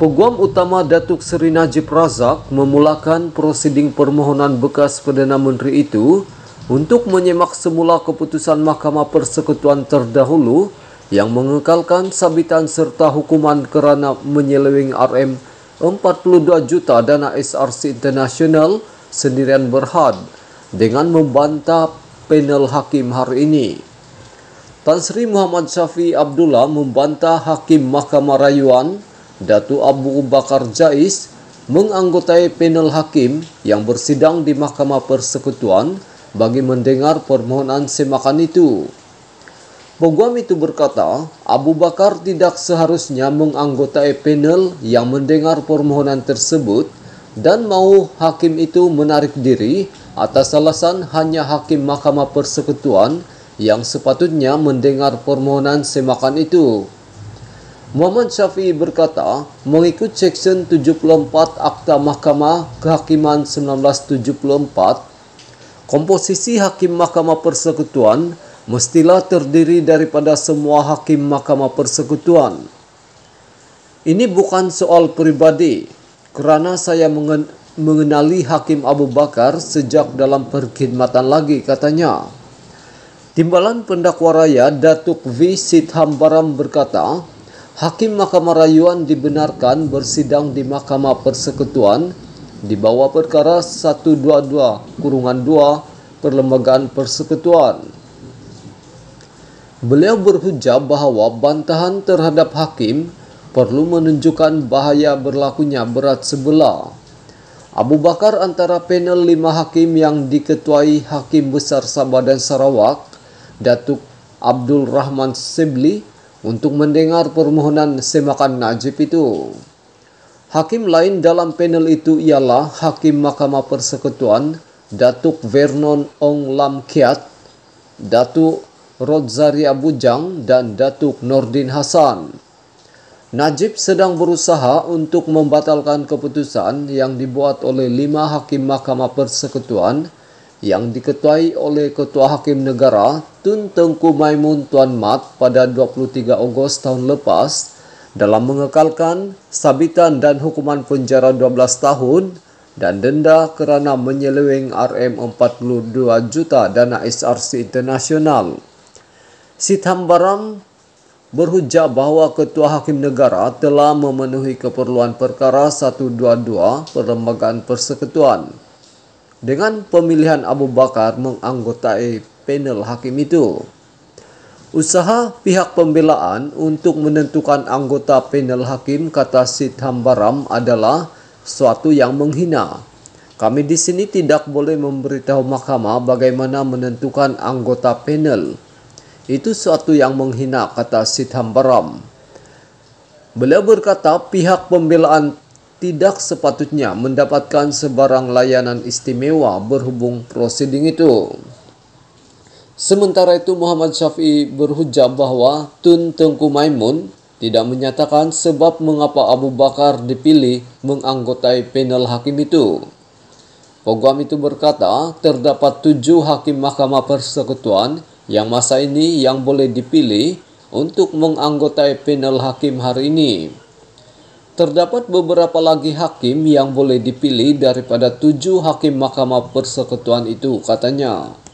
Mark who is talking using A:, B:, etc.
A: Peguam utama Datuk Seri Najib Razak memulakan prosiding permohonan bekas Perdana Menteri itu untuk menyemak semula keputusan Mahkamah Persekutuan terdahulu yang mengekalkan sabitan serta hukuman kerana menyeleweng RM 42 juta dana SRC Internasional sendirian berhad dengan membantah panel hakim hari ini. Tan Sri Muhammad Syafi Abdullah membantah Hakim Mahkamah Rayuan Datu Abu Bakar Jais menganggotai panel hakim yang bersidang di Mahkamah Persekutuan bagi mendengar permohonan semakan itu. Peguam itu berkata, Abu Bakar tidak seharusnya menganggotai panel yang mendengar permohonan tersebut dan mau hakim itu menarik diri atas alasan hanya hakim Mahkamah Persekutuan yang sepatutnya mendengar permohonan semakan itu. Muhammad Syafi'i berkata, mengikut Section 74 Akta Mahkamah Kehakiman 1974, komposisi hakim Mahkamah Persekutuan mestilah terdiri daripada semua hakim Mahkamah Persekutuan. Ini bukan soal pribadi, kerana saya mengenali Hakim Abu Bakar sejak dalam perkhidmatan lagi katanya. Timbalan pendakwa raya Datuk V. Sidhambaram berkata, Hakim Mahkamah Rayuan dibenarkan bersidang di Mahkamah Persekutuan di bawah perkara 122 kurungan 2 Perlembagaan Persekutuan. Beliau berhujah bahawa bantahan terhadap hakim perlu menunjukkan bahaya berlakunya berat sebelah. Abu Bakar antara panel lima hakim yang diketuai Hakim Besar Sabah dan Sarawak, Datuk Abdul Rahman Sibli, untuk mendengar permohonan semakan Najib itu. Hakim lain dalam panel itu ialah Hakim Mahkamah Persekutuan Datuk Vernon Ong Lam Kiat, Datuk Rozaria Bujang dan Datuk Nordin Hasan. Najib sedang berusaha untuk membatalkan keputusan yang dibuat oleh lima hakim Mahkamah Persekutuan yang diketuai oleh Ketua Hakim Negara Tun Tengku Maimun Tuan Mat pada 23 Ogos tahun lepas dalam mengekalkan sabitan dan hukuman penjara 12 tahun dan denda kerana menyeleweng RM42 juta dana SRC Internasional. Sitham Baram berhujah bahawa Ketua Hakim Negara telah memenuhi keperluan perkara 122 Perlembagaan Persekutuan. dengan pemilihan Abu Bakar menganggotai panel hakim itu. Usaha pihak pembelaan untuk menentukan anggota panel hakim kata Sid Hambaram adalah suatu yang menghina. Kami di sini tidak boleh memberitahu mahkamah bagaimana menentukan anggota panel. Itu suatu yang menghina kata Sid Hambaram. Beliau berkata pihak pembelaan tidak sepatutnya mendapatkan sebarang layanan istimewa berhubung proseding itu. Sementara itu Muhammad Syafi'i berhujah bahwa Tun Tengku Maimun tidak menyatakan sebab mengapa Abu Bakar dipilih menganggotai panel hakim itu. Pogam itu berkata terdapat tujuh hakim Mahkamah Persekutuan yang masa ini yang boleh dipilih untuk menganggotai panel hakim hari ini. Terdapat beberapa lagi hakim yang boleh dipilih daripada tujuh hakim Mahkamah Persekutuan itu, katanya.